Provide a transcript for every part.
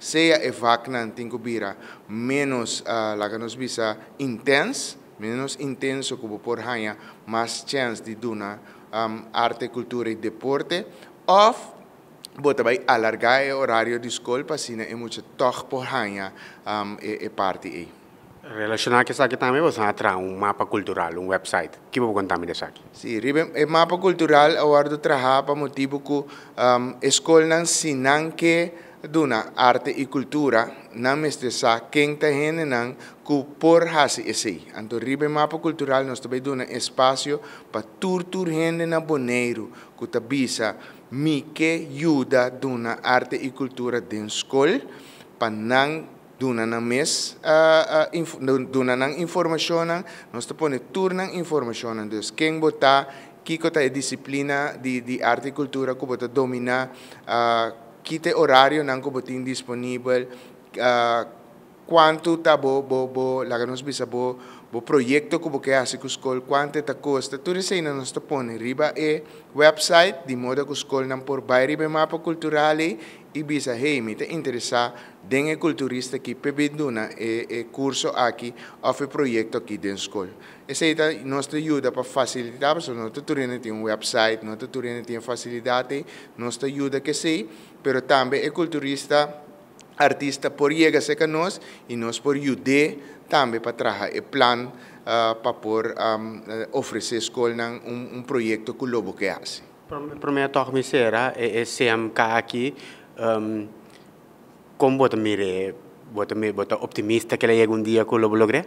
Seja e vaknan tinko bira menos uh, ah, laganos visa intens menos intenso como por hanya, mais chance de duna um, arte, cultura e deporte. Of bota vai alargar o horário de escola para sina é muito toch por hanya um, e, e parte aí. Relacionar que está aqui também, você atrás um mapa cultural, um website. Que vou contar me dessa aqui? Sim, Riben, o mapa cultural eu ardo trabalhar para motivo que um, escola não ensinar que duna arte y cultura nam este sa king te nan ku por hasi ese anto ribe mapa cultural nos tobe duna espacio pa tur tur hene na boneiro ku tabisa mi ke yuda duna arte y cultura den skol pa nang duna na mes uh, duna nang information nan nos pone tur nang information dus king bota kiko ta e disciplina di di arte y cultura ku bota domina uh, kite horario ng botin, disponible, uh, ah, quanto ta bo, bo, bo, laganos bisa bo, bo proyecto kubo que hace kuskol, quante ta costa, tu resei na nos pone riba e website di moda kuskol nam por bairi be mapa culturale e Heimi te interessa den e culturista que pebiduna e, e curso aqui of e projeto aqui den escola. Essa é nós te ajuda para facilitar, porque nós te turina tem um website, nós te turina tem facilidade, nós te ajuda que sei, pero também e culturista artista por chegar seca nós e nós por ajudar também para trabalhar e plan uh, ah, para por um, eh, oferecer escola um, um projeto que o lobo que hace. Prometo a comissera, é, é CMK aqui, ¿Cómo vos mire, vos optimista que llegue um dia com o logre?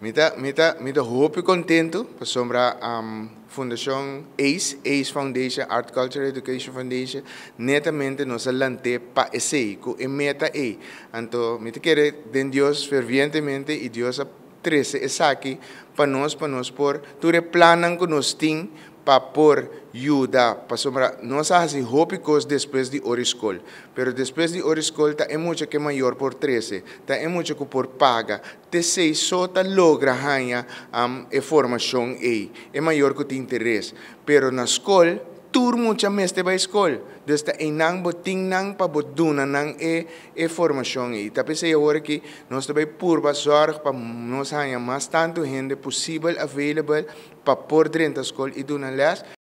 Mita, mita, mita hope contento, para sombra um, Fundação ACE, ACE Foundation, Art Culture Education Foundation, netamente nos alante para ese, com meta e. Então, mita querer, den Deus fervientemente e Deus a 13 esaki panos panos por ture planan nos tin para por Judá, para sombra, nós fazemos rópicos depois de Oriscol, mas depois de Oriscol tá é muito que maior por 13, tá é muito que por paga, te sei só tá logra ganha a um, formação e é maior que o interesse, pero na escola turmo tiyam este baiskol. Desta inang boting nang pabuduna nang e, e formasyon e. Tapi sa yawar ki, nos tabay purba sorg pa nos hanya mas tanto gente possible available pa por 30 skol e dunan las